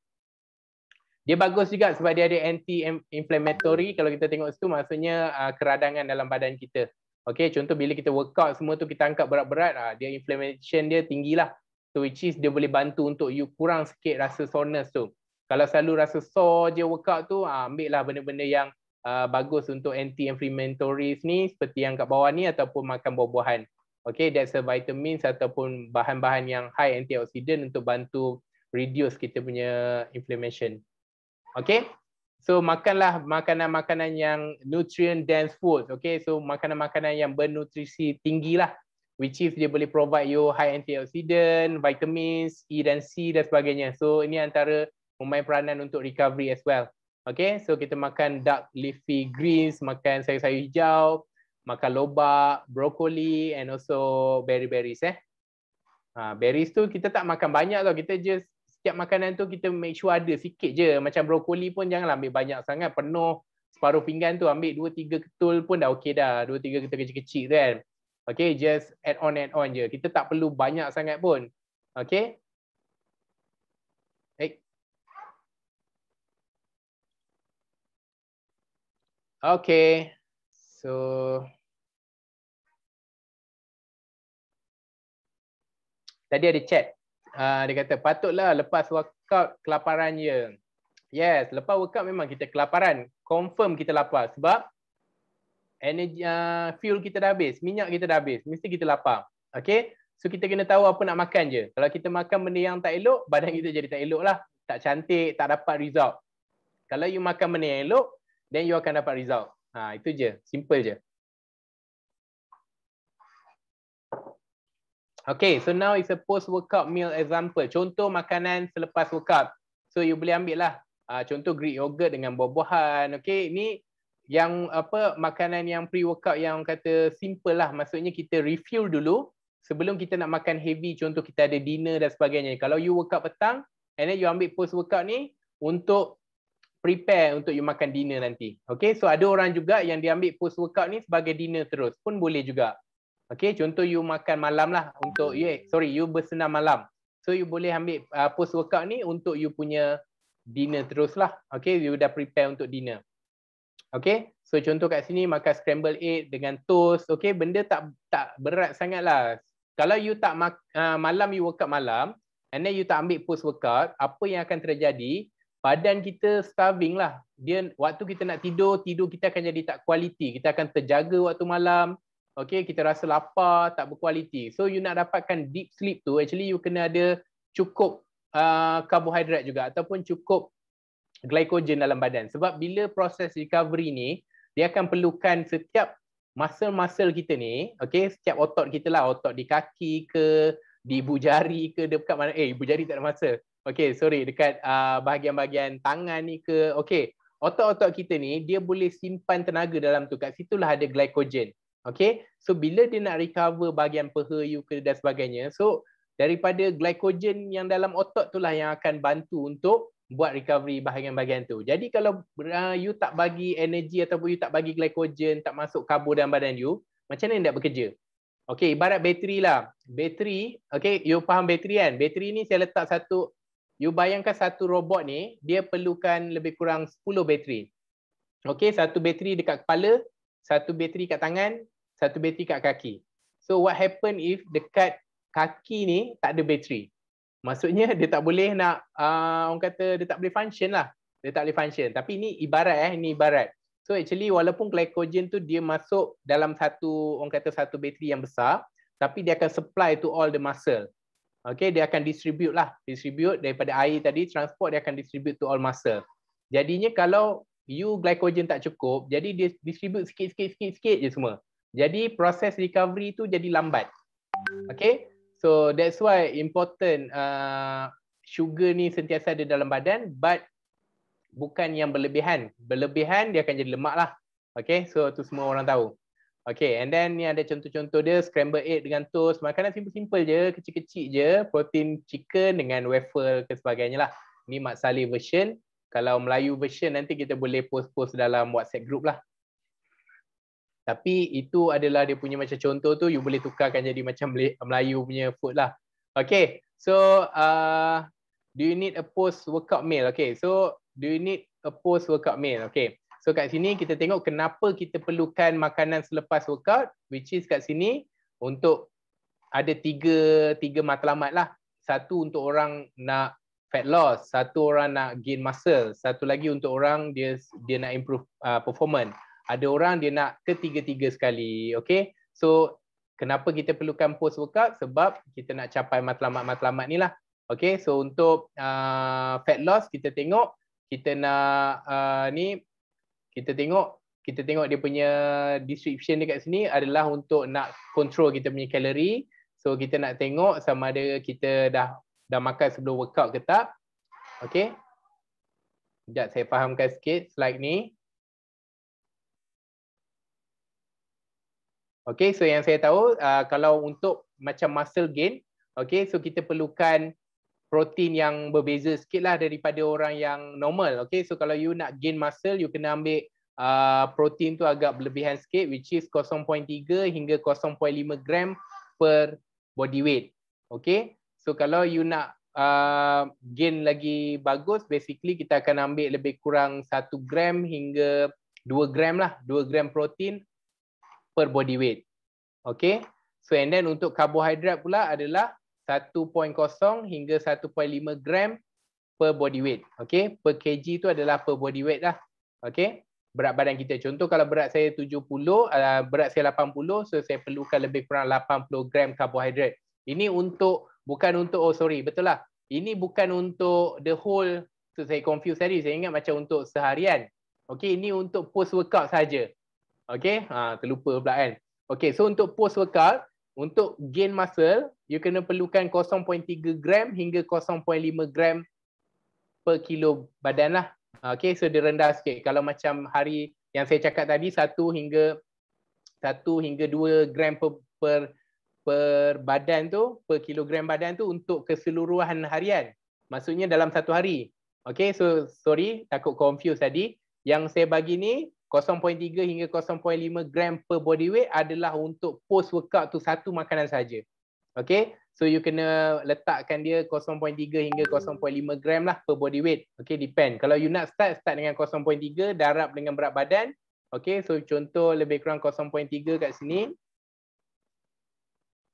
Dia bagus juga sebab dia ada anti-inflammatory. Kalau kita tengok situ maksudnya uh, keradangan dalam badan kita. Okay, contoh bila kita workout semua tu kita angkat berat-berat, uh, dia inflammation dia tinggi lah. So which is dia boleh bantu untuk you kurang sikit rasa soreness tu. Kalau selalu rasa sore je workout tu, uh, ambil lah benda-benda yang uh, bagus untuk anti-inflammatory ni seperti yang kat bawah ni ataupun makan buah-buahan. Okay, that's a vitamin ataupun bahan-bahan yang high antioxidant untuk bantu reduce kita punya inflammation. Okay, so makanlah makanan-makanan yang nutrient dense food. Okay, so makanan-makanan yang bernutrisi tinggi lah. Which is dia boleh provide you high antioxidant, vitamins, E dan C dan sebagainya. So ini antara memain peranan untuk recovery as well. Okay, so kita makan dark leafy greens, makan sayur-sayur hijau, makan lobak, brokoli and also berry-berries eh. Ha, berries tu kita tak makan banyak tau. Kita just setiap makanan tu kita make sure ada sikit je. Macam brokoli pun janganlah ambil banyak sangat. Penuh separuh pinggan tu ambil dua tiga ketul pun dah okey dah. Dua tiga ketul kecil-kecil tu kan. Okay, just add on add on je. Kita tak perlu banyak sangat pun. Okay. Okay. So tadi ada chat. Uh, dia kata patutlah lepas workout kelaparan je. Yes, lepas workout memang kita kelaparan. Confirm kita lapar sebab energy uh, fuel kita dah habis, minyak kita dah habis, mesti kita lapar. Okay, So kita kena tahu apa nak makan je. Kalau kita makan benda yang tak elok, badan kita jadi tak elok lah. Tak cantik, tak dapat result. Kalau you makan benda yang elok, then you akan dapat result. Ha, itu je, simple je. Okay, so now it's a post-workout meal example. Contoh makanan selepas workout. So you boleh ambil lah. Uh, contoh Greek yogurt dengan buah-buahan. Okay, ni yang apa makanan yang pre-workout yang kata simple lah. Maksudnya kita refuel dulu sebelum kita nak makan heavy. Contoh kita ada dinner dan sebagainya. Kalau you workout petang and then you ambil post-workout ni untuk prepare untuk you makan dinner nanti. Okay, so ada orang juga yang dia ambil post workout ni sebagai dinner terus pun boleh juga. Okay, contoh you makan malam lah untuk, you, sorry, you bersenam malam. So you boleh ambil uh, post workout ni untuk you punya dinner terus lah. Okay, you dah prepare untuk dinner. Okay, so contoh kat sini makan scramble egg dengan toast. Okay, benda tak tak berat sangat lah. Kalau you tak mak, uh, malam you workout malam, and then you tak ambil post workout, apa yang akan terjadi? badan kita starving lah. Dia waktu kita nak tidur, tidur kita akan jadi tak kualiti. Kita akan terjaga waktu malam. Okay, kita rasa lapar, tak berkualiti. So you nak dapatkan deep sleep tu, actually you kena ada cukup uh, juga ataupun cukup glycogen dalam badan. Sebab bila proses recovery ni, dia akan perlukan setiap muscle-muscle kita ni, okay, setiap otot kita lah, otot di kaki ke, di ibu jari ke, dekat mana, eh ibu jari tak ada muscle. Okay, sorry. Dekat uh, bahagian-bahagian tangan ni ke. Okay, otot-otot kita ni dia boleh simpan tenaga dalam tu. Kat lah ada glycogen. Okay, so bila dia nak recover bahagian peha you ke dan sebagainya. So, daripada glycogen yang dalam otot tu lah yang akan bantu untuk buat recovery bahagian-bahagian tu. Jadi kalau uh, you tak bagi energi ataupun you tak bagi glycogen, tak masuk karbo dalam badan you, macam mana dia bekerja? Okay, ibarat bateri lah. Bateri, okay, you faham bateri kan? Bateri ni saya letak satu you bayangkan satu robot ni dia perlukan lebih kurang 10 bateri. Okey, satu bateri dekat kepala, satu bateri kat tangan, satu bateri kat kaki. So what happen if dekat kaki ni tak ada bateri? Maksudnya dia tak boleh nak uh, orang kata dia tak boleh function lah. Dia tak boleh function. Tapi ni ibarat eh, ni ibarat. So actually walaupun glycogen tu dia masuk dalam satu orang kata satu bateri yang besar, tapi dia akan supply to all the muscle. Okay, dia akan distribute lah. Distribute daripada air tadi, transport dia akan distribute to all muscle. Jadinya kalau you glycogen tak cukup, jadi dia distribute sikit sikit sikit je semua. Jadi proses recovery tu jadi lambat. Okay, so that's why important uh, sugar ni sentiasa ada dalam badan but bukan yang berlebihan. Berlebihan dia akan jadi lemak lah. Okay, so tu semua orang tahu. Okay, and then ni ada contoh-contoh dia, scramble egg dengan toast, makanan simple-simple je, kecil-kecil je, protein chicken dengan waffle ke sebagainya lah. Ni Mat Saleh version. Kalau Melayu version nanti kita boleh post-post dalam WhatsApp group lah. Tapi itu adalah dia punya macam contoh tu, you boleh tukarkan jadi macam Melayu punya food lah. Okay, so uh, do you need a post workout meal? Okay, so do you need a post workout meal? Okay. So kat sini kita tengok kenapa kita perlukan makanan selepas workout which is kat sini untuk ada tiga tiga matlamat lah. Satu untuk orang nak fat loss, satu orang nak gain muscle, satu lagi untuk orang dia dia nak improve uh, performance. Ada orang dia nak ketiga-tiga sekali. Okay. So kenapa kita perlukan post workout? Sebab kita nak capai matlamat-matlamat ni lah. Okay. So untuk uh, fat loss kita tengok kita nak uh, ni kita tengok kita tengok dia punya description dekat sini adalah untuk nak control kita punya kalori. So kita nak tengok sama ada kita dah dah makan sebelum workout ke tak. Okay. Sekejap saya fahamkan sikit slide ni. Okay, so yang saya tahu uh, kalau untuk macam muscle gain, okay, so kita perlukan protein yang berbeza sikit lah daripada orang yang normal. Okay, so kalau you nak gain muscle, you kena ambil uh, protein tu agak berlebihan sikit which is 0.3 hingga 0.5 gram per body weight. Okay, so kalau you nak uh, gain lagi bagus, basically kita akan ambil lebih kurang 1 gram hingga 2 gram lah, 2 gram protein per body weight. Okay, so and then untuk karbohidrat pula adalah 1.0 hingga 1.5 gram per body weight. Okey, per kg tu adalah per body weight lah. Okey. Berat badan kita contoh kalau berat saya 70, uh, berat saya 80, so saya perlukan lebih kurang 80 gram karbohidrat. Ini untuk bukan untuk oh sorry, betul lah. Ini bukan untuk the whole so saya confuse tadi, saya ingat macam untuk seharian. Okey, ini untuk post workout saja. Okey, ha terlupa pula kan. Okey, so untuk post workout untuk gain muscle, you kena perlukan 0.3 gram hingga 0.5 gram per kilo badan lah. Ah, okay, so dia rendah sikit. Kalau macam hari yang saya cakap tadi, 1 hingga 1 hingga 2 gram per, per per badan tu, per kilogram badan tu untuk keseluruhan harian. Maksudnya dalam satu hari. Okay, so sorry, takut confuse tadi. Yang saya bagi ni, 0.3 hingga 0.5 gram per body weight adalah untuk post workout tu satu makanan saja. Okay, so you kena letakkan dia 0.3 hingga 0.5 gram lah per body weight. Okay, depend. Kalau you nak start, start dengan 0.3 darab dengan berat badan. Okay, so contoh lebih kurang 0.3 kat sini.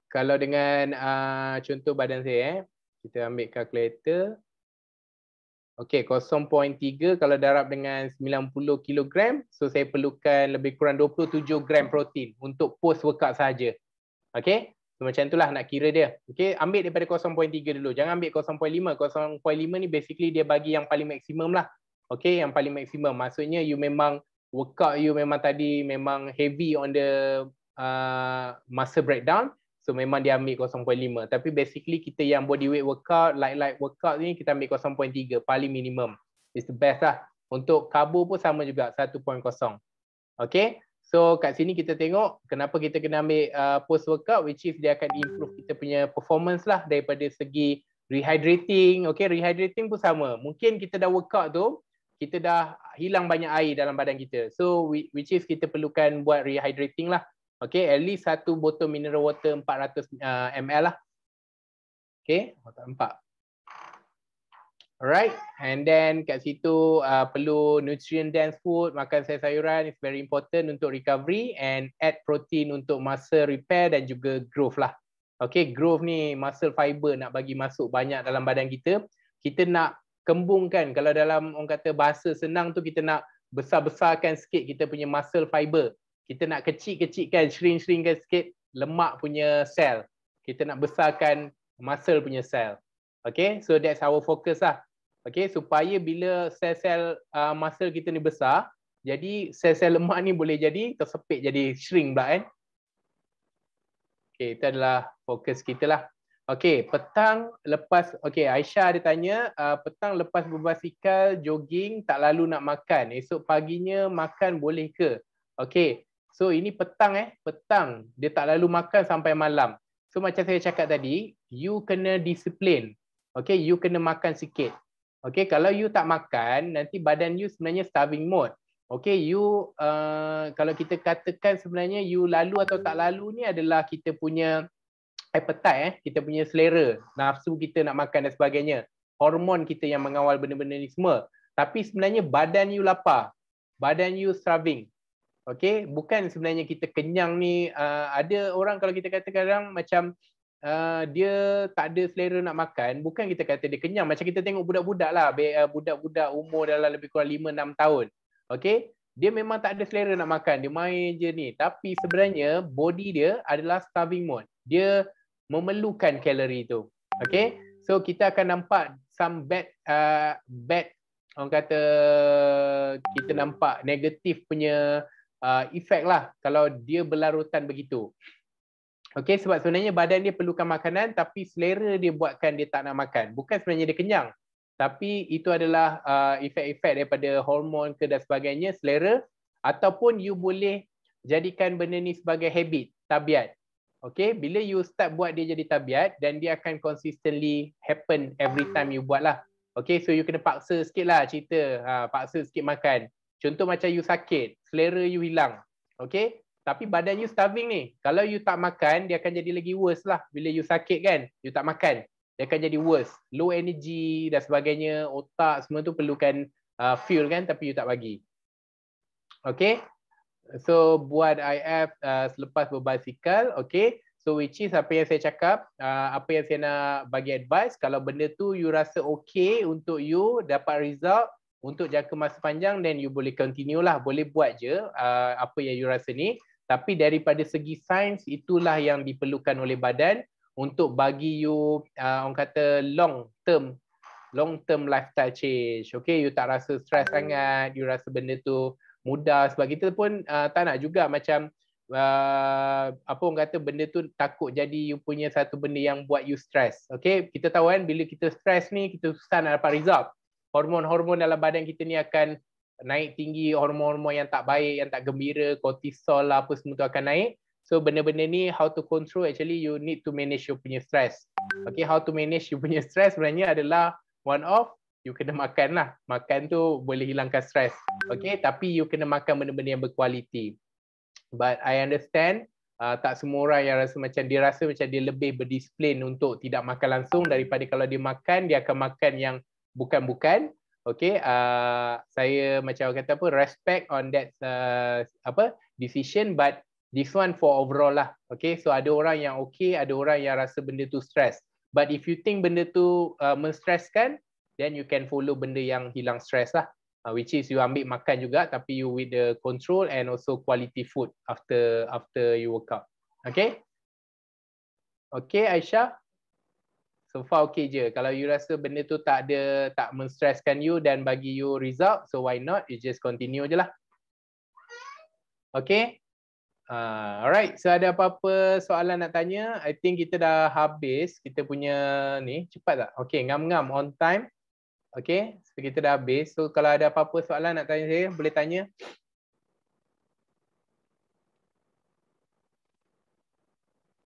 Kalau dengan uh, contoh badan saya, eh. kita ambil calculator. Okey, 0.3 kalau darab dengan 90 kilogram, so saya perlukan lebih kurang 27 gram protein untuk post workout saja. Okey? So, macam itulah nak kira dia. Okey, ambil daripada 0.3 dulu. Jangan ambil 0.5. 0.5 ni basically dia bagi yang paling maksimum lah. Okey, yang paling maksimum. Maksudnya you memang workout you memang tadi memang heavy on the uh, muscle breakdown. So memang dia ambil 0.5 tapi basically kita yang body weight workout, light light workout ni kita ambil 0.3 paling minimum. It's the best lah. Untuk carbo pun sama juga 1.0. Okay. So kat sini kita tengok kenapa kita kena ambil uh, post workout which is dia akan improve kita punya performance lah daripada segi rehydrating. Okay rehydrating pun sama. Mungkin kita dah workout tu kita dah hilang banyak air dalam badan kita. So which is kita perlukan buat rehydrating lah. Okay, at least satu botol mineral water 400 uh, ml lah. Okay, botol oh, empat. Alright, and then kat situ uh, perlu nutrient dense food, makan sayur sayuran is very important untuk recovery and add protein untuk muscle repair dan juga growth lah. Okay, growth ni muscle fiber nak bagi masuk banyak dalam badan kita. Kita nak kembungkan kalau dalam orang kata bahasa senang tu kita nak besar-besarkan sikit kita punya muscle fiber kita nak kecil-kecilkan, shrink-shrinkkan sikit lemak punya sel. Kita nak besarkan muscle punya sel. Okay, so that's our focus lah. Okay, supaya bila sel-sel uh, muscle kita ni besar, jadi sel-sel lemak ni boleh jadi tersepit jadi shrink pula kan. Okay, itu adalah fokus kita lah. Okay, petang lepas, okay Aisyah ada tanya, uh, petang lepas berbasikal, jogging, tak lalu nak makan. Esok paginya makan boleh ke? Okay, So ini petang eh, petang. Dia tak lalu makan sampai malam. So macam saya cakap tadi, you kena disiplin. Okay, you kena makan sikit. Okay, kalau you tak makan, nanti badan you sebenarnya starving mode. Okay, you uh, kalau kita katakan sebenarnya you lalu atau tak lalu ni adalah kita punya appetite eh, kita punya selera, nafsu kita nak makan dan sebagainya. Hormon kita yang mengawal benda-benda ni semua. Tapi sebenarnya badan you lapar. Badan you starving. Okay, bukan sebenarnya kita kenyang ni uh, ada orang kalau kita kata kadang macam uh, dia tak ada selera nak makan, bukan kita kata dia kenyang. Macam kita tengok budak-budak lah, ah, budak-budak umur dalam lebih kurang 5-6 tahun. Okay, dia memang tak ada selera nak makan, dia main je ni. Tapi sebenarnya body dia adalah starving mode. Dia memerlukan kalori tu. Okay, so kita akan nampak some bad uh, bad orang kata kita nampak negatif punya uh, efek lah kalau dia berlarutan begitu. Okay, sebab sebenarnya badan dia perlukan makanan tapi selera dia buatkan dia tak nak makan. Bukan sebenarnya dia kenyang. Tapi itu adalah efek-efek uh, daripada hormon ke dan sebagainya, selera. Ataupun you boleh jadikan benda ni sebagai habit, tabiat. Okay, bila you start buat dia jadi tabiat dan dia akan consistently happen every time you buat lah. Okey, so you kena paksa sikit lah cerita, uh, paksa sikit makan. Contoh macam you sakit, selera you hilang. Okay? Tapi badan you starving ni. Kalau you tak makan, dia akan jadi lagi worse lah. Bila you sakit kan, you tak makan. Dia akan jadi worse. Low energy dan sebagainya, otak semua tu perlukan uh, fuel kan tapi you tak bagi. Okay? So buat IF uh, selepas berbasikal, okay? So which is apa yang saya cakap, uh, apa yang saya nak bagi advice, kalau benda tu you rasa okay untuk you dapat result, untuk jangka masa panjang then you boleh continue lah boleh buat je uh, apa yang you rasa ni tapi daripada segi sains itulah yang diperlukan oleh badan untuk bagi you uh, orang kata long term long term lifestyle change okay you tak rasa stress sangat you rasa benda tu mudah sebab kita pun uh, tak nak juga macam uh, apa orang kata benda tu takut jadi you punya satu benda yang buat you stress okay kita tahu kan bila kita stress ni kita susah nak dapat result hormon-hormon dalam badan kita ni akan naik tinggi hormon-hormon yang tak baik, yang tak gembira, kortisol lah apa semua tu akan naik. So benda-benda ni how to control actually you need to manage your punya stress. Okay, how to manage you punya stress sebenarnya adalah one of you kena makan lah. Makan tu boleh hilangkan stress. Okay, tapi you kena makan benda-benda yang berkualiti. But I understand uh, tak semua orang yang rasa macam dia rasa macam dia lebih berdisiplin untuk tidak makan langsung daripada kalau dia makan, dia akan makan yang bukan-bukan okey uh, saya macam kata apa respect on that uh, apa decision but this one for overall lah okey so ada orang yang okey ada orang yang rasa benda tu stress but if you think benda tu uh, menstresskan then you can follow benda yang hilang stress lah uh, which is you ambil makan juga tapi you with the control and also quality food after after you workout okey okey aisyah So far okay je. Kalau you rasa benda tu tak ada, tak menstresskan you dan bagi you result, so why not? You just continue je lah. Okay? Uh, alright, so ada apa-apa soalan nak tanya? I think kita dah habis. Kita punya ni, cepat tak? Okay, ngam-ngam on time. Okay, so kita dah habis. So kalau ada apa-apa soalan nak tanya saya, boleh tanya.